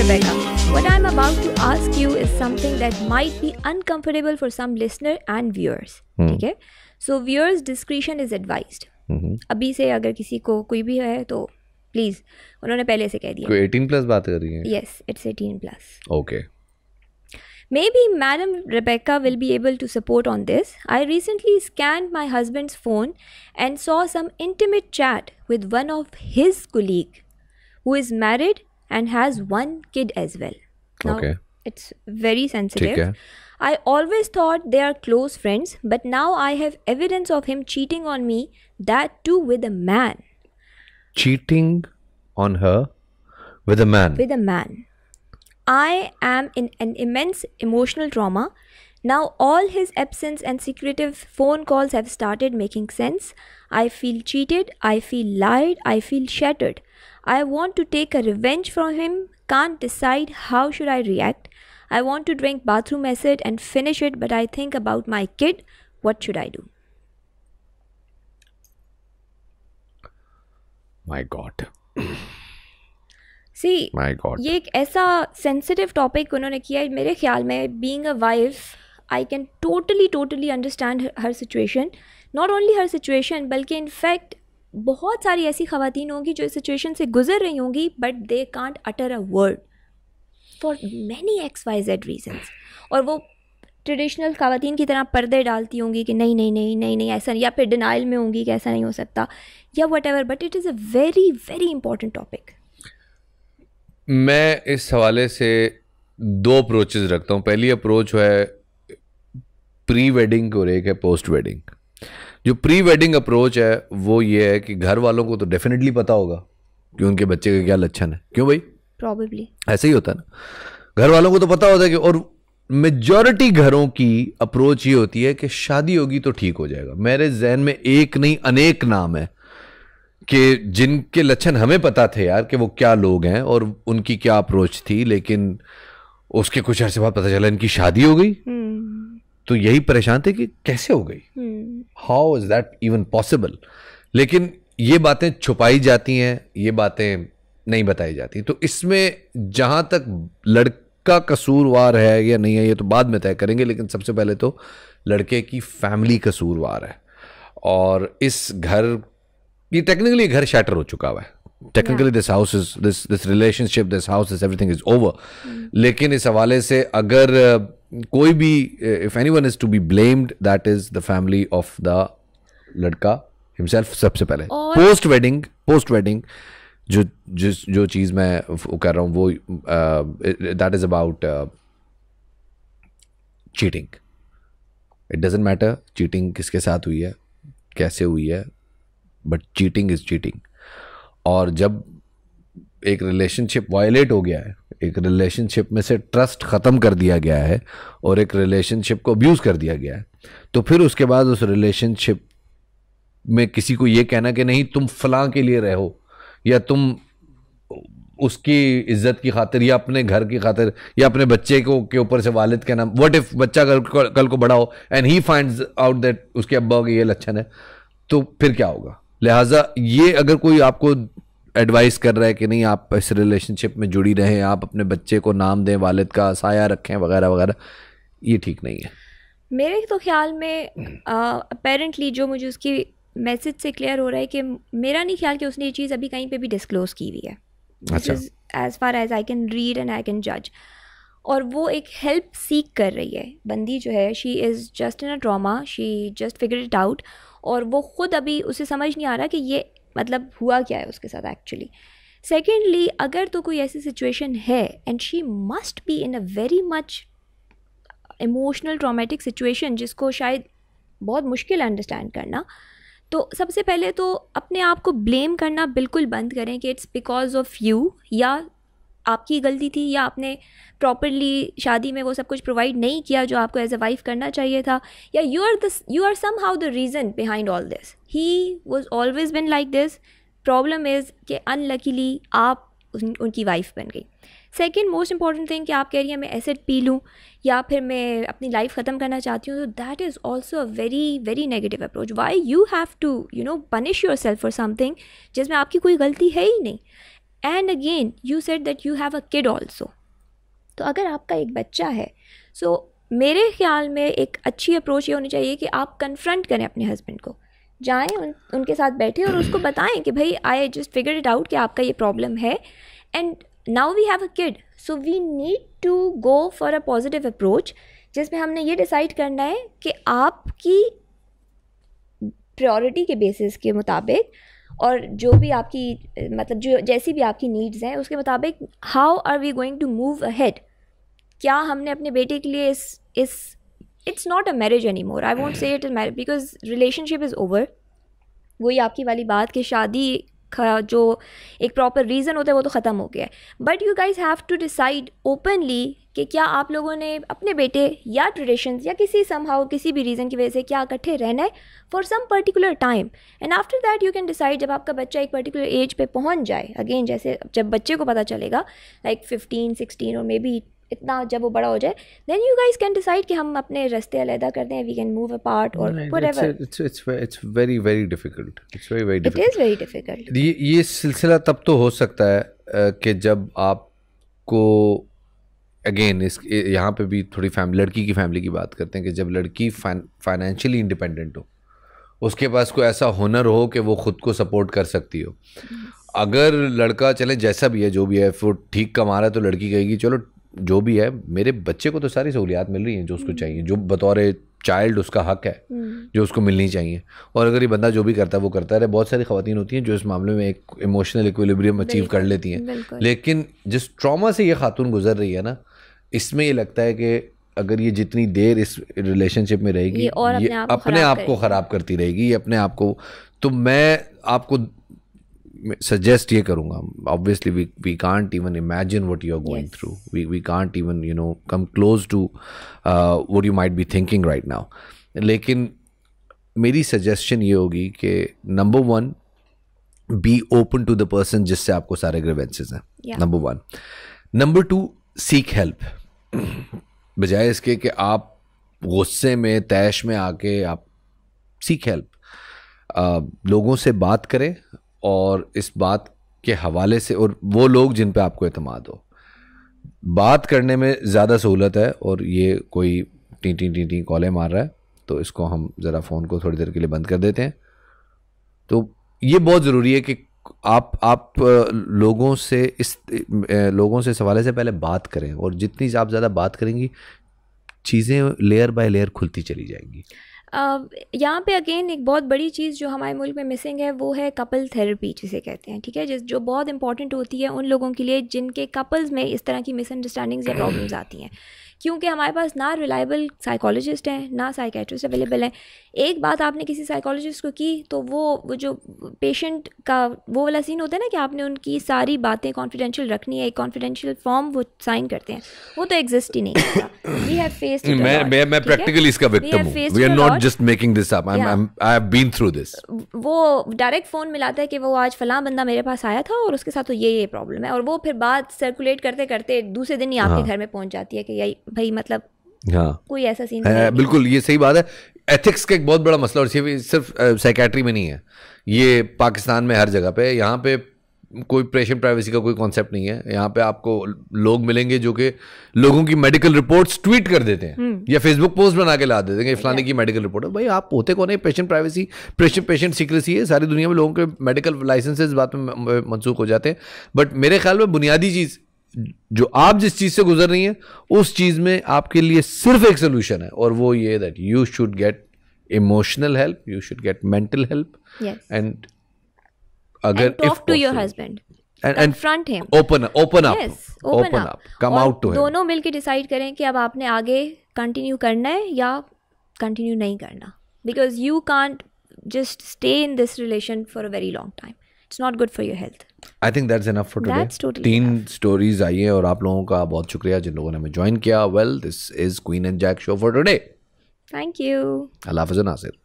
Rebecca. What I'm about to ask you is something that might be uncomfortable for some listener and viewers. Okay. Hmm. So viewers' discretion is advised. Advised mm-hmm. अभी से अगर किसी को कोई भी है तो प्लीज उन्होंने पहले से कह दिया 18 plus बात कर रही है yes 18 plus. Okay. Maybe Madam Rebecca will be able to support on this. I recently scanned my husband's phone and saw some intimate chat with one of his colleague who is married and has one kid as well. Now, okay. It's very sensitive. I always thought they are close friends, but now I have evidence of him cheating on me, that too with a man. Cheating on her with a man? With a man. I am in an immense emotional trauma. Now, all his absence and secretive phone calls have started making sense. I feel cheated, I feel lied, I feel shattered. I want to take a revenge from him, can't decide how should I react. I want to drink bathroom acid and finish it, but I think about my kid. What should I do? My God. God. ये एक ऐसा sensitive topic उन्होंने किया है मेरे ख्याल में being a wife I can totally totally understand her situation not only her situation बल्कि fact. बहुत सारी ऐसी खातन होंगी जो इस सिचुएशन से गुजर रही होंगी but they can't utter a word for many X Y Z reasons और वो ट्रेडिशनल खातन की तरह पर्दे डालती होंगी कि नहीं नहीं नहीं नहीं नहीं ऐसा नहीं या फिर डिनाइल में होंगी कि ऐसा नहीं हो सकता या whatever but it is a very very important topic मैं इस हवाले से दो अप्रोचेज रखता हूँ पहली अप्रोच है प्री वेडिंग और एक है पोस्ट वेडिंग जो प्री वेडिंग अप्रोच है वो ये है कि घर वालों को तो डेफिनेटली पता होगा कि उनके बच्चे का क्या लक्षण है क्यों भाई प्रॉबेबली ऐसे ही होता है ना घर वालों को तो पता होता है कि और मेजॉरिटी घरों की अप्रोच ये होती है कि शादी होगी तो ठीक हो जाएगा मेरे जहन में एक नहीं अनेक नाम है कि जिनके लक्षण हमें पता थे यार कि वो क्या लोग हैं और उनकी क्या अप्रोच थी लेकिन उसके कुछ अरसे बाद पता चला इनकी शादी हो गई हम्म। तो यही परेशान थे कि कैसे हो गई how is that even possible लेकिन ये बातें छुपाई जाती हैं ये बातें नहीं बताई जाती तो इसमें जहाँ तक लड़का कसूरवार है या नहीं है ये तो बाद में तय करेंगे लेकिन सबसे पहले तो लड़के की फैमिली कसूरवार है और इस घर ये टेक्निकली घर शैटर हो चुका हुआ है technically this house is this this relationship this house is everything is over लेकिन इस हवाले से अगर कोई भी if anyone is to be blamed that is the family of the लड़का हिमसेल्फ सबसे पहले पोस्ट वेडिंग पोस्ट वेडिंग जो जिस जो चीज़ मैं कर रहा हूँ वो that is about cheating it doesn't matter cheating किसके साथ हुई है कैसे हुई है बट चीटिंग इज़ चीटिंग और जब एक रिलेशनशिप वायलेट हो गया है एक रिलेशनशिप में से ट्रस्ट ख़त्म कर दिया गया है और एक रिलेशनशिप को अब्यूज़ कर दिया गया है तो फिर उसके बाद उस रिलेशनशिप में किसी को ये कहना कि नहीं तुम फलां के लिए रहो या तुम उसकी इज्जत की खातिर या अपने घर की खातिर या अपने बच्चे को के ऊपर से वालिद के नाम वट इफ़ बच्चा कल, कल को बड़ा हो and he find out that उसके अब्बा के ये लक्षण है तो फिर क्या होगा लिहाजा ये अगर कोई आपको एडवाइस कर रहा है कि नहीं आप इस रिलेशनशिप में जुड़ी रहें आप अपने बच्चे को नाम दें वालिद का साया रखें वगैरह वगैरह ये ठीक नहीं है मेरे तो ख्याल में हम्म। अपेरेंटली जो मुझे उसकी मैसेज से क्लियर हो रहा है कि मेरा नहीं ख्याल कि उसने ये चीज़ अभी कहीं पे भी डिस्क्लोज की हुई है अच्छा as far as I can read and I can जज और वो एक हेल्प सीख कर रही है बंदी जो है she is just in a drama she just figure it out और वो ख़ुद अभी उसे समझ नहीं आ रहा कि ये मतलब हुआ क्या है उसके साथ एक्चुअली सेकेंडली अगर तो कोई ऐसी सिचुएशन है and she must be in a very much emotional traumatic situation जिसको शायद बहुत मुश्किल अंडरस्टैंड करना तो सबसे पहले तो अपने आप को ब्लेम करना बिल्कुल बंद करें कि इट्स बिकॉज ऑफ यू या आपकी गलती थी या आपने प्रॉपरली शादी में वो सब कुछ प्रोवाइड नहीं किया जो आपको एज अ वाइफ करना चाहिए था या you are this you are somehow the reason behind all this he was always been like this problem is कि अनलकीली आप उन, उनकी वाइफ बन गई सेकेंड मोस्ट इंपॉर्टेंट थिंग कि आप कह रही हैं मैं एसिड पी लूँ या फिर मैं अपनी लाइफ ख़त्म करना चाहती हूँ तो that is also a very very negative approach why you have to you know punish yourself for something जिसमें आपकी कोई गलती है ही नहीं and again you said that you have a kid also तो अगर आपका एक बच्चा है सो so, मेरे ख्याल में एक अच्छी अप्रोच ये होनी चाहिए कि आप कन्फ्रंट करें अपने हस्बैंड को जाएं उन उनके साथ बैठें और उसको बताएं कि भाई I just figure it out कि आपका ये प्रॉब्लम है and now we have a kid so we need to go for a positive approach जिसमें हमने ये डिसाइड करना है कि आपकी प्रायोरिटी के बेसिस के मुताबिक और जो भी आपकी मतलब जो जैसी भी आपकी नीड्स हैं उसके मुताबिक how are we going to move ahead क्या हमने अपने बेटे के लिए इस इस it's not a marriage any more I want say it is marriage because relationship is over वही आपकी वाली बात कि शादी जो एक प्रॉपर रीज़न होता है वो तो ख़त्म हो गया है but you guys have to decide openly कि क्या आप लोगों ने अपने बेटे या ट्रेडिशन या किसी समहाउ किसी भी रीज़न की वजह से क्या इकट्ठे रहना है for some particular time and after that you can decide जब आपका बच्चा एक पर्टिकुलर एज पे पहुंच जाए अगेन जैसे जब बच्चे को पता चलेगा लाइक फिफ्टीन सिक्सटीन और मे बी इतना जब वो बड़ा हो जाए then you guys can decide कि हम अपने रास्ते अलग कर दें वी कैन मूव अपार्ट और whatever it's it's it's very very difficult it's very very it is very difficult ये ये सिलसिला तब तो हो सकता है कि जब आपको अगेन इस यहाँ पे भी थोड़ी फैमिली लड़की की फैमिली की बात करते हैं कि जब लड़की फाइनेंशियली इंडिपेंडेंट हो उसके पास कोई ऐसा हुनर हो कि वो ख़ुद को सपोर्ट कर सकती हो अगर लड़का चले जैसा भी है जो भी है वो ठीक कमा रहा है तो लड़की कहेगी चलो जो भी है मेरे बच्चे को तो सारी सहूलियात मिल रही हैं जो उसको हम्म। चाहिए जो बतौर चाइल्ड उसका हक है हम्म। जो उसको मिलनी चाहिए और अगर ये बंदा जो भी करता है वो करता है बहुत सारी खातन होती हैं जो इस मामले में एक इमोशनल इक्विलिब्रियम अचीव कर लेती हैं लेकिन जिस ट्रॉमा से ये खातून गुजर रही है ना इसमें ये लगता है कि अगर ये जितनी देर इस रिलेशनशिप में रहेगी ये, और ये अपने आप को ख़राब करती रहेगी ये अपने आप को तो मैं आपको सजेस्ट ये करूँगा obviously we we can't even imagine what you are going through we we can't even you know come close to what you might be thinking right now लेकिन मेरी सजेशन ये होगी कि number one be open to the person जिससे आपको सारे grievances हैं number one number two seek help बजाय इसके कि आप गुस्से में तैश में आके आप सीख हेल्प uh, लोगों से बात करें और इस बात के हवाले से और वो लोग जिन पे आपको अतमाद हो बात करने में ज़्यादा सहूलत है और ये कोई टी टी टी टी कॉलें मार रहा है तो इसको हम ज़रा फ़ोन को थोड़ी देर के लिए बंद कर देते हैं तो ये बहुत ज़रूरी है कि आप आप लोगों से इस लोगों से सवाले से पहले बात करें और जितनी आप ज़्यादा बात करेंगी चीज़ें लेयर बाय लेयर खुलती चली जाएंगी यहाँ पे अगेन एक बहुत बड़ी चीज़ जो हमारे मुल्क में मिसिंग है वो है कपल थेरेपी जिसे कहते हैं ठीक है जिस जो बहुत इंपॉर्टेंट होती है उन लोगों के लिए जिनके कपल्स में इस तरह की मिसअंडरस्टैंडिंग्स या प्रॉब्लम्स आती हैं क्योंकि हमारे पास ना रिलायबल साइकोलॉजिस्ट हैं ना साइकेट्रिस्ट अवेलेबल हैं एक बात आपने किसी साइकोलॉजिस्ट को की तो वो वो जो पेशेंट का वो वाला सीन होता है ना कि आपने उनकी सारी बातें कॉन्फिडेंशियल रखनी है एक कॉन्फिडेंशियल फॉर्म वो साइन करते हैं वो तो एग्जिस्ट ही नहीं करता वी हैव फेस्ड मैं मैं मैं प्रैक्टिकली इसका विक्टिम हूं we are not just making this up I am I have been through this वो डायरेक्ट फोन मिलाता है कि वो आज फलां बंदा मेरे पास आया था और उसके साथ तो ये ये प्रॉब्लम है और वो फिर बात सर्कुलेट करते करते दूसरे दिन ही आपके हाँ। घर में पहुंच जाती है कि यही भाई मतलब हाँ कोई ऐसा सीन है, बिल्कुल ये सही बात है एथिक्स का एक बहुत बड़ा मसला और ये सिर्फ सेक्रेटरी में नहीं है ये पाकिस्तान में हर जगह पे यहाँ पे कोई प्रेशर प्राइवेसी का कोई कॉन्सेप्ट नहीं है यहाँ पे आपको लोग मिलेंगे जो कि लोगों की मेडिकल रिपोर्ट्स ट्वीट कर देते हैं हम्म। या फेसबुक पोस्ट बना के ला देते हैं फलाने की मेडिकल रिपोर्ट भाई आप होते कौन है patient privacy patient patient secrecy है सारी दुनिया में लोगों के मेडिकल लाइसेंसेज बात में मनसूख हो जाते हैं बट मेरे ख्याल में बुनियादी चीज़ जो आप जिस चीज़ से गुजर रही हैं उस चीज़ में आपके लिए सिर्फ एक सोल्यूशन है और वो ये that you should get emotional help you should get mental help and अगर talk to your husband front and open open up open up come out to दोनों मिलके डिसाइड करें कि अब आपने आगे कंटिन्यू करना है या कंटिन्यू नहीं करना because you can't just stay in this relation for a very long time it's not good for your health I think that's enough for today तीन स्टोरीज आई हैं और आप लोगों का बहुत शुक्रिया जिन लोगों ने हमें ज्वाइन किया well this is Queen and Jack show for today thank you अल्लाह हाफिज नासिर